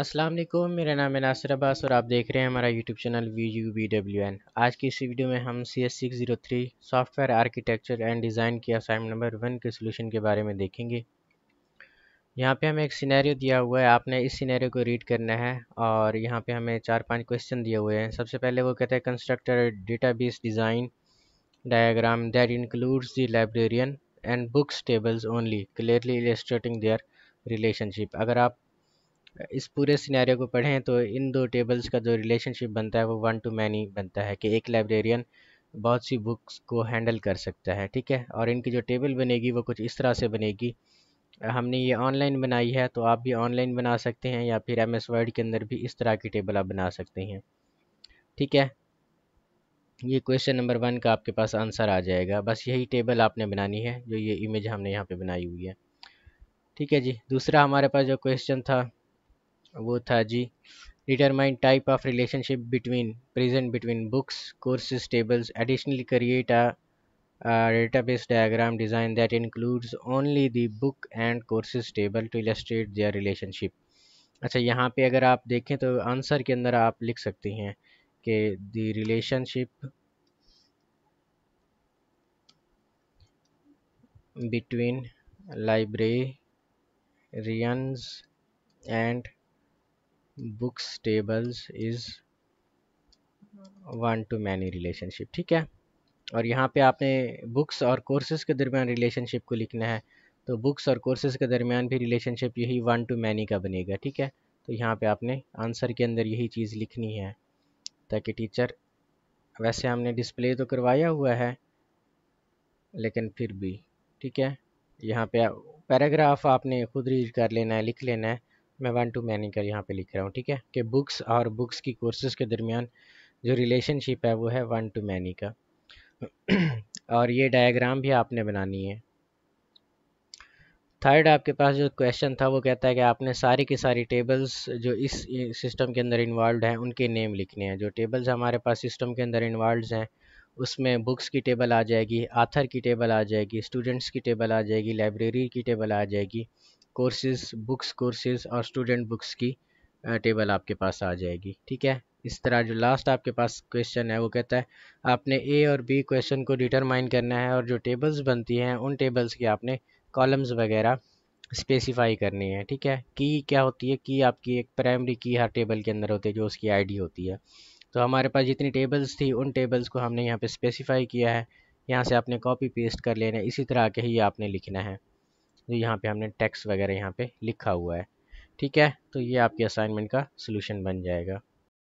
अस्सलाम वालेकुम मेरा नाम है नासिर अब्बास और आप देख रहे हैं हमारा YouTube channel V U B W N आज की इस वीडियो में हम C S six zero three software architecture and design के असाइनमेंट नंबर वन के सोल्यूशन के बारे में देखेंगे यहाँ पे हमें एक सिनेरियो दिया हुआ है आपने इस सिनेरियो को रीड करना है और यहाँ पे हमें चार पांच क्वेश्चन दिए हुए हैं सबसे पहले वो कहते हैं constructor base design diagram that includes the librarian and books tables only clearly illustrating their relationship अगर आप इस पूरे सिनेरियो को पढ़ें तो इन दो टेबल्स का जो रिलेशनशिप बनता है वो वन टू मैनी बनता है कि एक लाइब्रेरियन बहुत सी बुक्स को हैंडल कर सकता है ठीक है और इनकी जो टेबल बनेगी वो कुछ इस तरह से बनेगी हमने ये ऑनलाइन बनाई है तो आप भी ऑनलाइन बना सकते हैं या फिर एम एस वर्ड के अंदर भी इस तरह की टेबल आप बना सकते हैं ठीक है ये क्वेश्चन नंबर वन का आपके पास आंसर आ जाएगा बस यही टेबल आपने बनानी है जो ये इमेज हमने यहाँ पे बनाई हुई है ठीक है जी दूसरा हमारे पास जो क्वेश्चन था वो था जी determine type of relationship between present between books courses tables additionally create a data base diagram design that includes only the book and courses table to illustrate their relationship अच्छा यहाँ पर अगर आप देखें तो आंसर के अंदर आप लिख सकती हैं कि the relationship between librarians and books tables is one to many relationship ठीक है और यहाँ पे आपने बुक्स और कोर्सेज़ के दरमियान रिलेशनशिप को लिखना है तो बुक्स और कोर्सेज़ के दरमियान भी रिलेशनशिप यही वन टू मैनी का बनेगा ठीक है तो यहाँ पे आपने आंसर के अंदर यही चीज़ लिखनी है ताकि टीचर वैसे हमने डिस्प्ले तो करवाया हुआ है लेकिन फिर भी ठीक है यहाँ पे पैराग्राफ आपने खुद रीड कर लेना है लिख लेना है मैं वन टू मैनी का यहाँ पे लिख रहा हूँ ठीक है कि बुक्स और बुक्स की कोर्सेज़ के दरमियान जो रिलेशनशिप है वो है वन टू मैनी का और ये डायग्राम भी आपने बनानी है थर्ड आपके पास जो क्वेश्चन था वो कहता है कि आपने सारी की सारी टेबल्स जो इस सिस्टम के अंदर इन्वॉल्व हैं उनके नेम लिखने हैं जो टेबल्स हमारे पास सिस्टम के अंदर इन्वॉल्व हैं उसमें बुक्स की टेबल आ जाएगी आथर की टेबल आ जाएगी स्टूडेंट्स की टेबल आ जाएगी लाइब्रेरी की टेबल आ जाएगी कोर्सेज बुक्स कोर्सेज और स्टूडेंट बुक्स की टेबल आपके पास आ जाएगी ठीक है इस तरह जो लास्ट आपके पास क्वेश्चन है वो कहता है आपने ए और बी क्वेश्चन को डिटरमाइन करना है और जो टेबल्स बनती हैं उन टेबल्स की आपने कॉलम्स वगैरह स्पेसिफाई करनी है ठीक है की क्या होती है की आपकी एक प्राइमरी की हर टेबल के अंदर होती है जो उसकी आईडी होती है तो हमारे पास जितनी टेबल्स थी उन टेबल्स को हमने यहाँ पे स्पेसिफाई किया है यहाँ से आपने कॉपी पेस्ट कर लेना है इसी तरह के ही आपने लिखना है जो तो यहाँ पे हमने टैक्स वगैरह यहाँ पे लिखा हुआ है ठीक है तो ये आपके असाइनमेंट का सोल्यूशन बन जाएगा